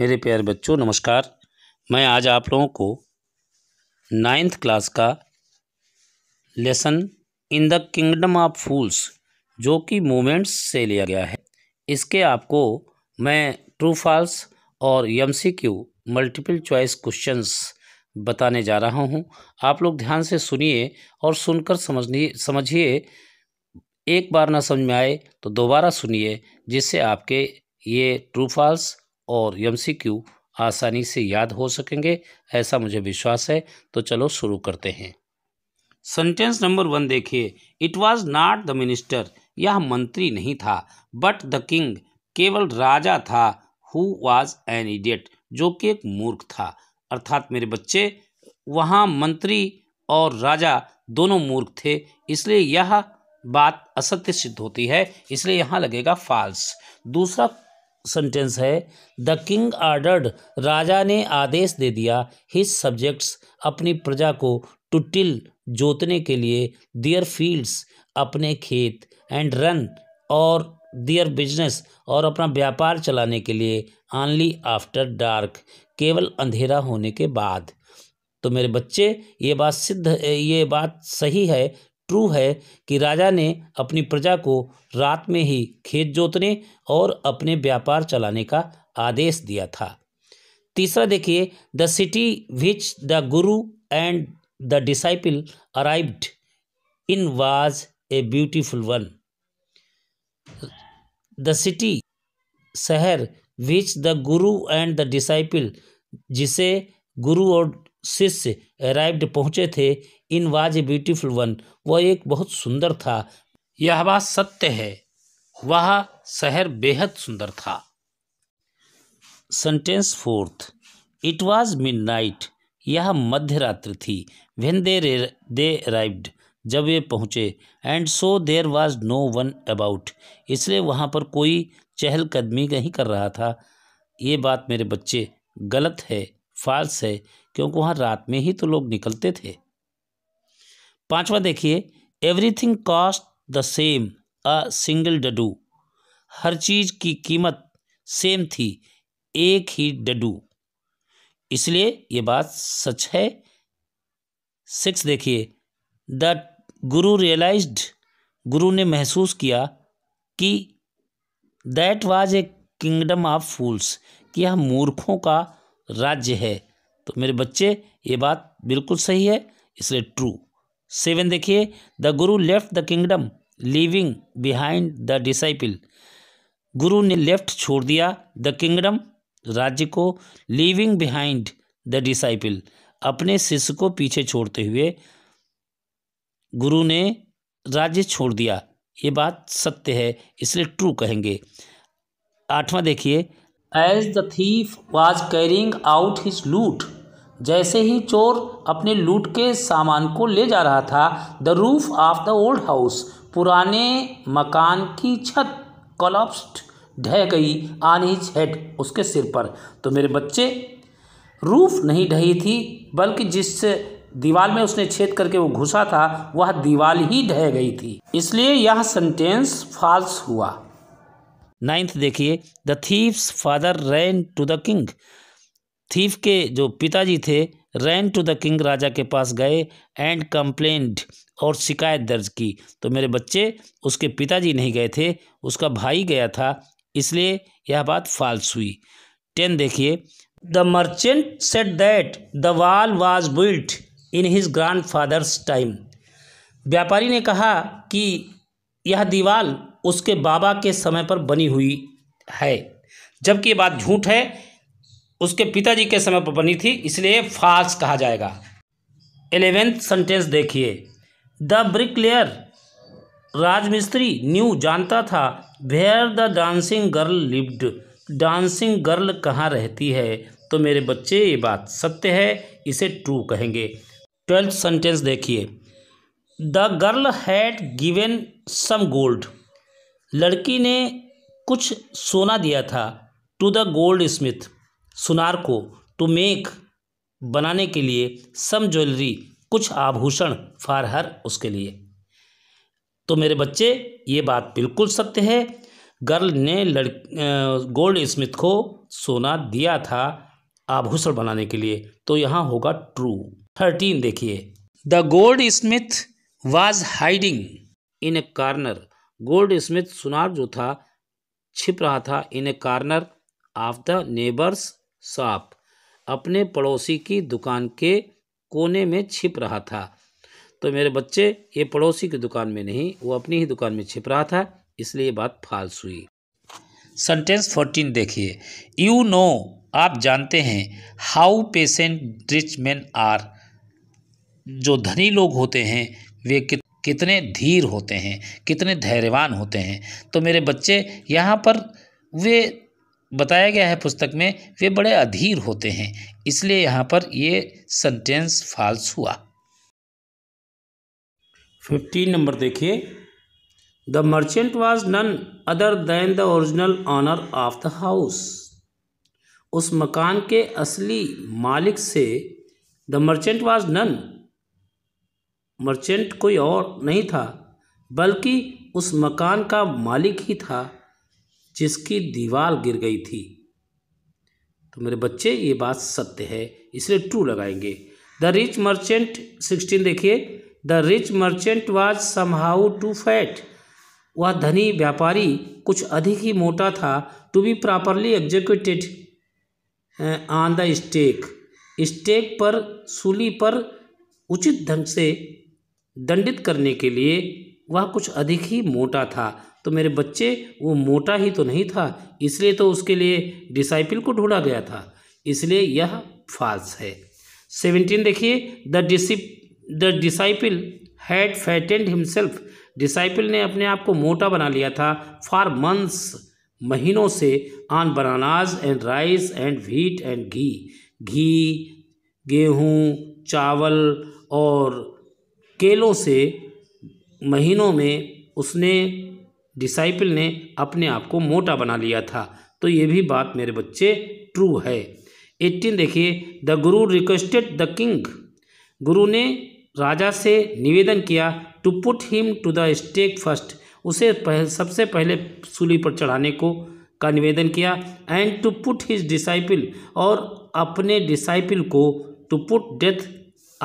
मेरे प्यारे बच्चों नमस्कार मैं आज आप लोगों को नाइन्थ क्लास का lesson in the kingdom of fools जो कि मोमेंट्स से लिया गया है इसके आपको मैं ट्रू फॉल्स और M C Q multiple choice questions बताने जा रहा हूं आप लोग ध्यान से सुनिए और सुनकर समझिए समझिए एक बार ना समझ में आए तो दोबारा सुनिए जिससे आपके ये ट्रू फॉल्स और एम आसानी से याद हो सकेंगे ऐसा मुझे विश्वास है तो चलो शुरू करते हैं सेंटेंस नंबर वन देखिए it was not the minister यह मंत्री नहीं था बट द किंग केवल राजा था हु वॉज एन इडियट जो कि एक मूर्ख था अर्थात मेरे बच्चे वहाँ मंत्री और राजा दोनों मूर्ख थे इसलिए यह बात असत्य सिद्ध होती है इसलिए यहाँ लगेगा फॉल्स दूसरा सेंटेंस है द किंग आर्डर्ड राजा ने आदेश दे दिया हिज सब्जेक्ट्स अपनी प्रजा को टुटिल जोतने के लिए दियर फील्ड्स अपने खेत एंड रन और दियर बिजनेस और अपना व्यापार चलाने के लिए ऑनली आफ्टर डार्क केवल अंधेरा होने के बाद तो मेरे बच्चे ये बात सिद्ध ये बात सही है ट्रू है कि राजा ने अपनी प्रजा को रात में ही खेत जोतने और अपने व्यापार चलाने का आदेश दिया था तीसरा देखिए the city which the guru and the disciple arrived in was a beautiful one the city शहर which the guru and the disciple जिसे गुरु और शिष्य अराइव्ड पहुँचे थे in was a beautiful one वह एक बहुत सुंदर था यह बात सत्य है वह शहर बेहद सुंदर था sentence fourth it was midnight यह मध्य रात्रि थी वेन दे दे अराइव्ड जब वे पहुँचे and so there was no one about इसलिए वहाँ पर कोई चहलकदमी नहीं कर रहा था ये बात मेरे बच्चे गलत है फाल्स है क्योंकि वहाँ रात में ही तो लोग निकलते थे पांचवा देखिए everything cost the same a single duddu हर चीज़ की कीमत सेम थी एक ही डडू इसलिए ये बात सच है सिक्स देखिए द गुरु रियलाइज्ड गुरु ने महसूस किया कि that was a kingdom of fools कि यह मूर्खों का राज्य है तो मेरे बच्चे ये बात बिल्कुल सही है इसलिए ट्रू सेवन देखिए the guru left the kingdom leaving behind the disciple गुरु ने लेफ्ट छोड़ दिया द किंगडम राज्य को लिविंग बिहाइंड द डिसाइपल अपने शिष्य को पीछे छोड़ते हुए गुरु ने राज्य छोड़ दिया ये बात सत्य है इसलिए ट्रू कहेंगे आठवां देखिए as the thief was carrying out his loot जैसे ही चोर अपने लूट के सामान को ले जा रहा था the roof of the old house पुराने मकान की छत कॉलप्स्ड ढह गई आन हिज हेड उसके सिर पर तो मेरे बच्चे रूफ नहीं ढही थी बल्कि जिस दीवार में उसने छेद करके वो घुसा था वह दीवार ही ढह गई थी इसलिए यह सेंटेंस फॉल्स हुआ नाइन्थ देखिए the thief's father ran to the king thief के जो पिताजी थे रैन टू द किंग राजा के पास गए एंड कंप्लेंट और शिकायत दर्ज की तो मेरे बच्चे उसके पिताजी नहीं गए थे उसका भाई गया था इसलिए यह बात फाल्स हुई टेन देखिए the merchant said that the wall was built in his grandfather's time व्यापारी ने कहा कि यह दीवाल उसके बाबा के समय पर बनी हुई है जबकि ये बात झूठ है उसके पिताजी के समय पर बनी थी इसलिए फाल्स कहा जाएगा एलेवेंथ सेंटेंस देखिए द ब्रिक लेयर राजमिस्त्री न्यू जानता था where the dancing girl lived dancing girl कहाँ रहती है तो मेरे बच्चे ये बात सत्य है इसे ट्रू कहेंगे ट्वेल्थ सेंटेंस देखिए the girl had given some gold लड़की ने कुछ सोना दिया था टू द गोल्ड स्मिथ सुनार को टू मेक बनाने के लिए सम ज्वेलरी कुछ आभूषण फार हर उसके लिए तो मेरे बच्चे ये बात बिल्कुल सत्य है गर्ल ने लड़ गोल्ड स्मिथ को सोना दिया था आभूषण बनाने के लिए तो यहाँ होगा ट्रू थर्टीन देखिए the goldsmith was hiding in a corner goldsmith सुनार जो था छिप रहा था in a corner of the neighbour's सांप अपने पड़ोसी की दुकान के कोने में छिप रहा था तो मेरे बच्चे ये पड़ोसी की दुकान में नहीं वो अपनी ही दुकान में छिप रहा था इसलिए ये बात फाल्स हुई सेंटेंस फोर्टीन देखिए यू नो आप जानते हैं how patient rich man are जो धनी लोग होते हैं वे कित कितने धीर होते हैं कितने धैर्यवान होते हैं तो मेरे बच्चे यहाँ पर वे बताया गया है पुस्तक में वे बड़े अधीर होते हैं इसलिए यहाँ पर ये सेंटेंस फाल्स हुआ फिफ्टीन नंबर देखिए the merchant was none other than the original owner of the house उस मकान के असली मालिक से the merchant was none merchant कोई और नहीं था बल्कि उस मकान का मालिक ही था जिसकी दीवार गिर गई थी तो मेरे बच्चे ये बात सत्य है इसलिए ट्रू लगाएंगे द रिच मर्चेंट सिक्सटीन देखिए the rich merchant was somehow too fat वह धनी व्यापारी कुछ अधिक ही मोटा था to be properly executed on the stake stake पर सूली पर उचित ढंग से दंडित करने के लिए वह कुछ अधिक ही मोटा था तो मेरे बच्चे वो मोटा ही तो नहीं था इसलिए तो उसके लिए डिसाइपिल को ढूंढा गया था इसलिए यह फाल्स है सेवनटीन देखिए the disciple the disciple had fattened himself disciple ने अपने आप को मोटा बना लिया था फॉर मंथ्स महीनों से on bananas and rice and wheat and ghee घी गेहूँ चावल और केलों से महीनों में उसने डिसाइपल ने अपने आप को मोटा बना लिया था तो ये भी बात मेरे बच्चे ट्रू है एट्टीन देखिए द गुरु रिक्वेस्टेड द किंग गुरु ने राजा से निवेदन किया to put him to the stake first उसे पह, सबसे पहले सूली पर चढ़ाने को का निवेदन किया and to put his disciple और अपने डिसाइपल को to put death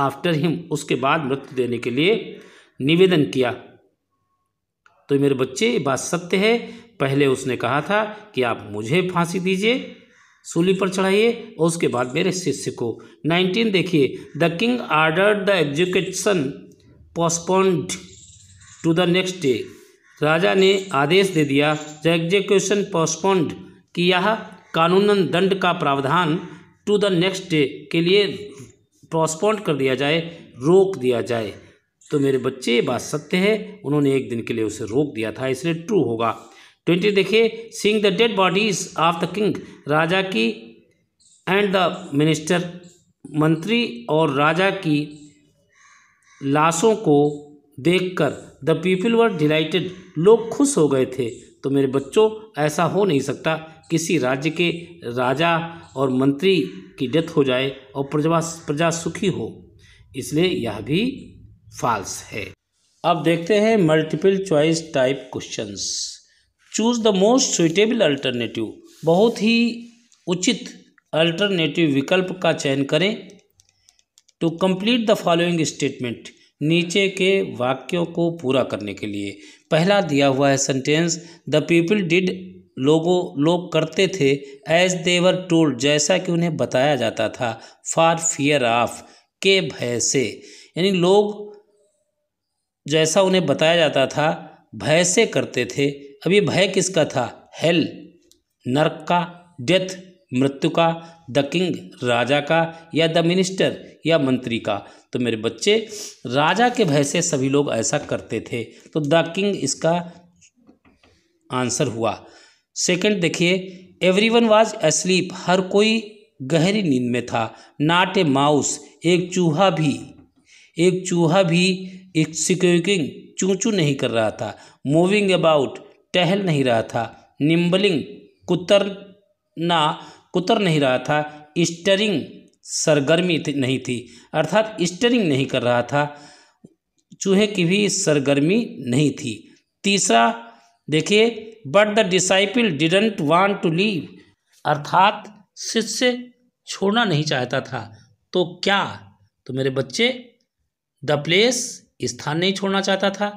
after him उसके बाद मृत्यु देने के लिए निवेदन किया तो मेरे बच्चे ये बात सत्य है पहले उसने कहा था कि आप मुझे फांसी दीजिए सूली पर चढ़ाइए और उसके बाद मेरे शिष्य को नाइनटीन देखिए the king order the execution postponed to the next day राजा ने आदेश दे दिया द एग्जीक्यूशन पोस्टपोन्ड कि यह कानूनन दंड का प्रावधान टू द नेक्स्ट डे के लिए पोस्टपोन्ड कर दिया जाए रोक दिया जाए तो मेरे बच्चे ये बात सत्य है उन्होंने एक दिन के लिए उसे रोक दिया था इसलिए ट्रू होगा ट्वेंटी देखिए seeing the dead bodies of the king राजा की एंड द मिनिस्टर मंत्री और राजा की लाशों को देखकर द पीपल वर डिलाइटेड लोग खुश हो गए थे तो मेरे बच्चों ऐसा हो नहीं सकता किसी राज्य के राजा और मंत्री की डेथ हो जाए और प्रजा प्रजा सुखी हो इसलिए यह भी फॉल्स है अब देखते हैं multiple choice type questions choose the most suitable alternative बहुत ही उचित अल्टरनेटिव विकल्प का चयन करें to complete the following statement नीचे के वाक्यों को पूरा करने के लिए पहला दिया हुआ है सेंटेंस द पीपल डिड लोगों लोग करते थे एज देवर टोल्ड जैसा कि उन्हें बताया जाता था फार फियर ऑफ के भय से यानी लोग जैसा उन्हें बताया जाता था भय से करते थे अब ये भय किसका था हेल नरक का डेथ मृत्यु का द किंग राजा का या द मिनिस्टर या मंत्री का तो मेरे बच्चे राजा के भय से सभी लोग ऐसा करते थे तो द किंग इसका आंसर हुआ सेकंड देखिए एवरीवन वाज अस्लीप हर कोई गहरी नींद में था नाट ए माउस एक चूहा भी एक चूहा भी एक्सिक्यूटिंग चू चू नहीं कर रहा था मूविंग अबाउट टहल नहीं रहा था निम्बलिंग कुतरना कुतर नहीं रहा था स्टरिंग सरगर्मी नहीं थी अर्थात स्टरिंग नहीं कर रहा था चूहे की भी सरगर्मी नहीं थी तीसरा देखिए but the disciple didn't want to leave अर्थात शिष्य छोड़ना नहीं चाहता था तो क्या तो मेरे बच्चे द प्लेस स्थान नहीं छोड़ना चाहता था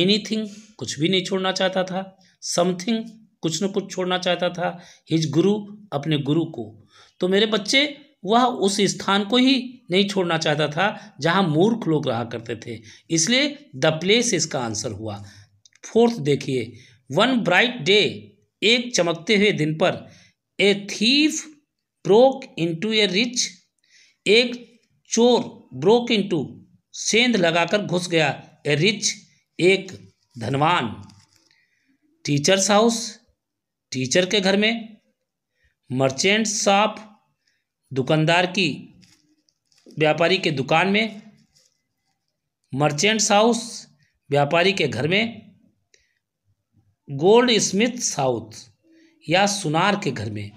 एनीथिंग कुछ भी नहीं छोड़ना चाहता था समथिंग कुछ न कुछ छोड़ना चाहता था हिज गुरु अपने गुरु को तो मेरे बच्चे वह उस स्थान को ही नहीं छोड़ना चाहता था जहाँ मूर्ख लोग रहा करते थे इसलिए द प्लेस इसका आंसर हुआ फोर्थ देखिए वन ब्राइट डे एक चमकते हुए दिन पर a thief broke into a rich एक चोर ब्रोक इंटू सेंध लगाकर घुस गया ए रिच एक धनवान टीचर्स हाउस टीचर के घर में मर्चेंट शॉप दुकानदार की व्यापारी के दुकान में मर्चेंट्स हाउस व्यापारी के घर में गोल्ड स्मिथ साउथ या सुनार के घर में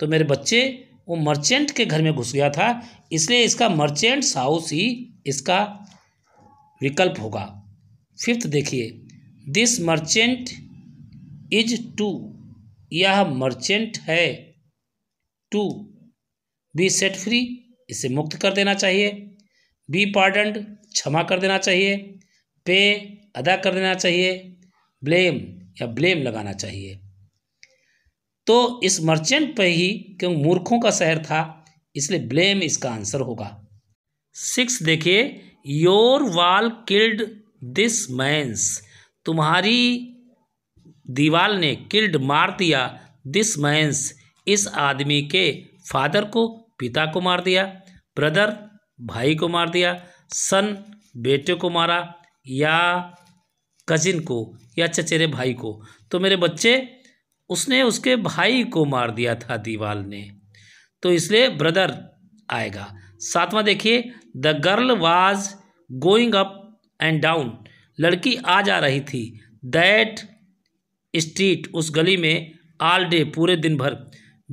तो मेरे बच्चे वो मर्चेंट के घर में घुस गया था इसलिए इसका मर्चेंट हाउस ही इसका विकल्प होगा फिफ्थ देखिए दिस मर्चेंट इज टू यह मर्चेंट है टू बी सेट फ्री इसे मुक्त कर देना चाहिए बी पार्डनड क्षमा कर देना चाहिए पे अदा कर देना चाहिए ब्लेम या ब्लेम लगाना चाहिए तो इस मर्चेंट पे ही क्यों मूर्खों का शहर था इसलिए ब्लेम इसका आंसर होगा सिक्स देखिए योर वाल किल्ड दिस मैंस तुम्हारी दीवाल ने किल्ड मार दिया दिस मैंस इस आदमी के फादर को पिता को मार दिया ब्रदर भाई को मार दिया सन बेटे को मारा या कजिन को या चचेरे भाई को तो मेरे बच्चे उसने उसके भाई को मार दिया था दीवाल ने तो इसलिए ब्रदर आएगा सातवां देखिए the girl was going up and down लड़की आ जा रही थी दैट स्ट्रीट उस गली में आल डे पूरे दिन भर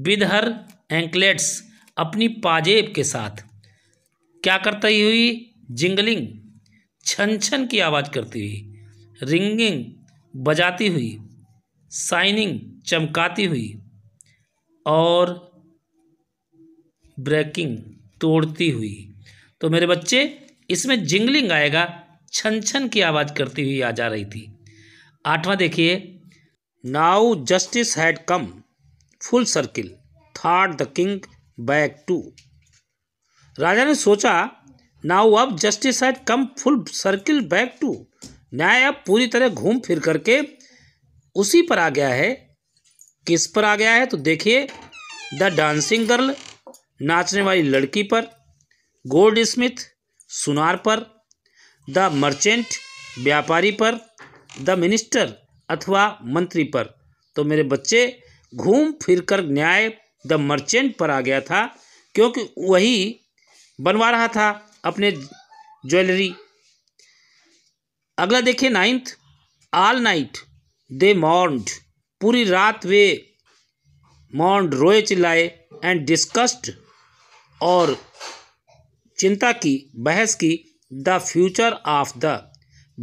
विद हर एंकलेट्स अपनी पाजेब के साथ क्या करती हुई जिंगलिंग छन छन की आवाज़ करती हुई रिंगिंग बजाती हुई साइनिंग चमकाती हुई और ब्रेकिंग तोड़ती हुई तो मेरे बच्चे इसमें जिंगलिंग आएगा छन छन की आवाज़ करती हुई आ जा रही थी आठवां देखिए now justice had come full circle thought the king back to राजा ने सोचा नाउ अब justice had come full circle back to न्याय अब पूरी तरह घूम फिर करके उसी पर आ गया है किस पर आ गया है तो देखिए द डांसिंग गर्ल नाचने वाली लड़की पर गोल्ड स्मिथ सुनार पर द मर्चेंट व्यापारी पर द मिनिस्टर अथवा मंत्री पर तो मेरे बच्चे घूम फिर कर न्याय द मर्चेंट पर आ गया था क्योंकि वही बनवा रहा था अपने ज्वेलरी अगला देखिए ninth all night they mourned पूरी रात वे मॉन्ड रोए चिल्लाए एंड डिस्कस्ड और चिंता की बहस की द फ्यूचर ऑफ द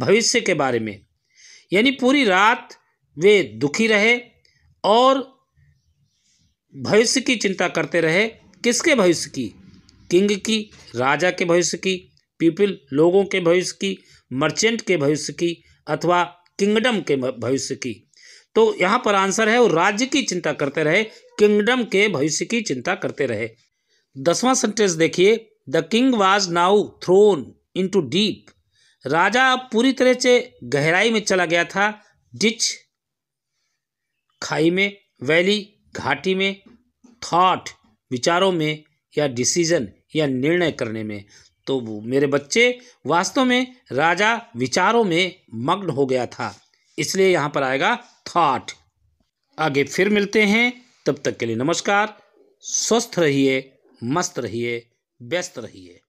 भविष्य के बारे में यानी पूरी रात वे दुखी रहे और भविष्य की चिंता करते रहे किसके भविष्य की किंग की राजा के भविष्य की पीपल लोगों के भविष्य की मर्चेंट के भविष्य की अथवा किंगडम के भविष्य की तो यहाँ पर आंसर है वो राज्य की चिंता करते रहे किंगडम के भविष्य की चिंता करते रहे दसवां सेंटेंस देखिए the king was now thrown into deep राजा पूरी तरह से गहराई में चला गया था डिच खाई में वैली घाटी में थॉट विचारों में या डिसीजन या निर्णय करने में तो वो मेरे बच्चे वास्तव में राजा विचारों में मग्न हो गया था इसलिए यहाँ पर आएगा थाट आगे फिर मिलते हैं तब तक के लिए नमस्कार स्वस्थ रहिए मस्त रहिए व्यस्त रहिए